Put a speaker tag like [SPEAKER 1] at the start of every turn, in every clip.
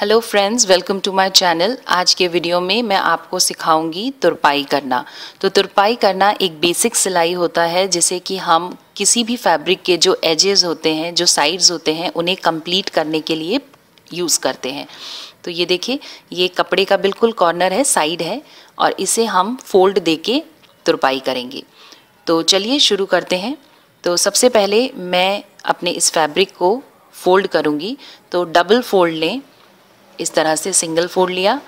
[SPEAKER 1] hello friends welcome to my channel आज के video में मैं आपको सिखाऊंगी तुरपाई करना तो तुरपाई करना एक बेसिक सिलाई होता है जिसे कि हम किसी भी फैब्रिक के जो एजेस होते हैं जो साइड्स होते हैं उन्हें कंप्लीट करने के लिए यूज़ करते हैं तो ये देखिए ये कपड़े का बिल्कुल कॉर्नर है साइड है और इसे हम फोल्ड दे के तुरपाई करेंगे तो चलिए शुरू करते हैं तो सबसे पहले मैं अपने इस फैब्रिक को फोल्ड करूँगी तो डबल फोल्ड लें इस तरह से सिंगल फोल्ड लिया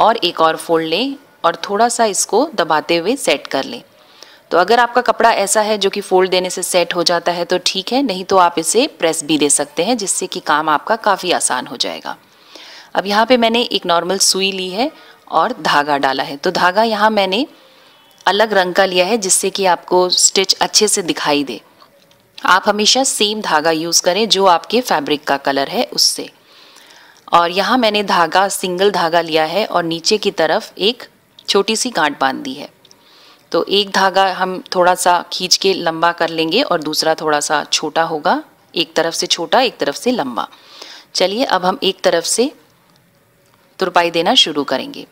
[SPEAKER 1] और एक और फोल्ड लें और थोड़ा सा इसको दबाते हुए सेट कर लें तो अगर आपका कपड़ा ऐसा है जो कि फोल्ड देने से सेट हो जाता है तो ठीक है नहीं तो आप इसे प्रेस भी दे सकते हैं जिससे कि काम आपका काफ़ी आसान हो जाएगा अब यहाँ पे मैंने एक नॉर्मल सुई ली है और धागा डाला है तो धागा यहाँ मैंने अलग रंग का लिया है जिससे कि आपको स्टिच अच्छे से दिखाई दे आप हमेशा सेम धागा यूज़ करें जो आपके फैब्रिक का कलर है उससे और यहाँ मैंने धागा सिंगल धागा लिया है और नीचे की तरफ एक छोटी सी गांठ बांध दी है तो एक धागा हम थोड़ा सा खींच के लंबा कर लेंगे और दूसरा थोड़ा सा छोटा होगा एक तरफ से छोटा एक तरफ से लंबा चलिए अब हम एक तरफ से तुरपाई देना शुरू करेंगे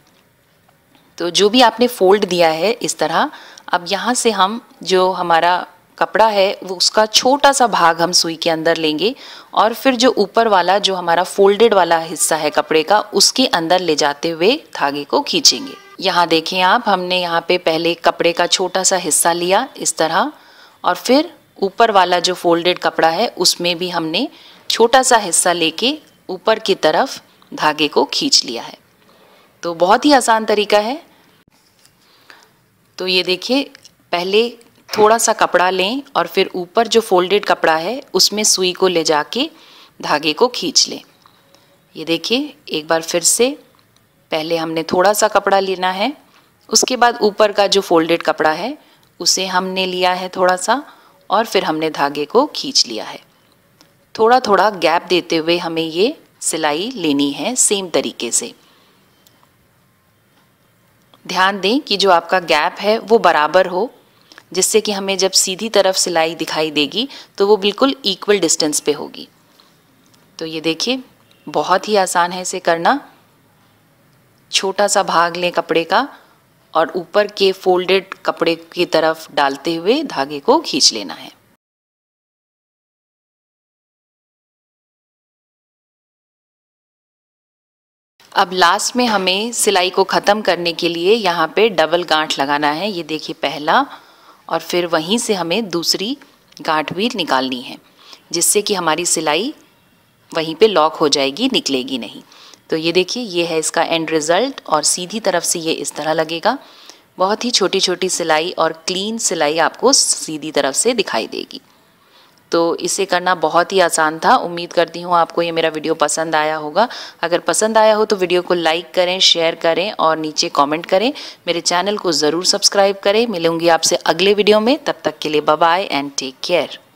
[SPEAKER 1] तो जो भी आपने फोल्ड दिया है इस तरह अब यहाँ से हम जो हमारा कपड़ा है वो उसका छोटा सा भाग हम सुई के अंदर लेंगे और फिर जो ऊपर वाला जो हमारा फोल्डेड वाला हिस्सा है कपड़े का उसके अंदर ले जाते हुए धागे को खींचेंगे यहाँ देखें आप हमने यहाँ पे पहले कपड़े का छोटा सा हिस्सा लिया इस तरह और फिर ऊपर वाला जो फोल्डेड कपड़ा है उसमें भी हमने छोटा सा हिस्सा लेके ऊपर की तरफ धागे को खींच लिया है तो बहुत ही आसान तरीका है तो ये देखिए पहले थोड़ा सा कपड़ा लें और फिर ऊपर जो फोल्डेड कपड़ा है उसमें सुई को ले जाके धागे को खींच लें ये देखिए एक बार फिर से पहले हमने थोड़ा सा कपड़ा लेना है उसके बाद ऊपर का जो फोल्डेड कपड़ा है उसे हमने लिया है थोड़ा सा और फिर हमने धागे को खींच लिया है थोड़ा थोड़ा गैप देते हुए हमें ये सिलाई लेनी है सेम तरीके से ध्यान दें कि जो आपका गैप है वो बराबर हो जिससे कि हमें जब सीधी तरफ सिलाई दिखाई देगी तो वो बिल्कुल इक्वल डिस्टेंस पे होगी तो ये देखिए बहुत ही आसान है इसे करना छोटा सा भाग लें कपड़े का और ऊपर के फोल्डेड कपड़े की तरफ डालते हुए धागे को खींच लेना है अब लास्ट में हमें सिलाई को ख़त्म करने के लिए यहाँ पे डबल गांठ लगाना है ये देखिए पहला और फिर वहीं से हमें दूसरी गांठ भी निकालनी है जिससे कि हमारी सिलाई वहीं पे लॉक हो जाएगी निकलेगी नहीं तो ये देखिए ये है इसका एंड रिज़ल्ट और सीधी तरफ से ये इस तरह लगेगा बहुत ही छोटी छोटी सिलाई और क्लीन सिलाई आपको सीधी तरफ से दिखाई देगी तो इसे करना बहुत ही आसान था उम्मीद करती हूँ आपको ये मेरा वीडियो पसंद आया होगा अगर पसंद आया हो तो वीडियो को लाइक करें शेयर करें और नीचे कॉमेंट करें मेरे चैनल को ज़रूर सब्सक्राइब करें मिलूंगी आपसे अगले वीडियो में तब तक के लिए बाय एंड टेक केयर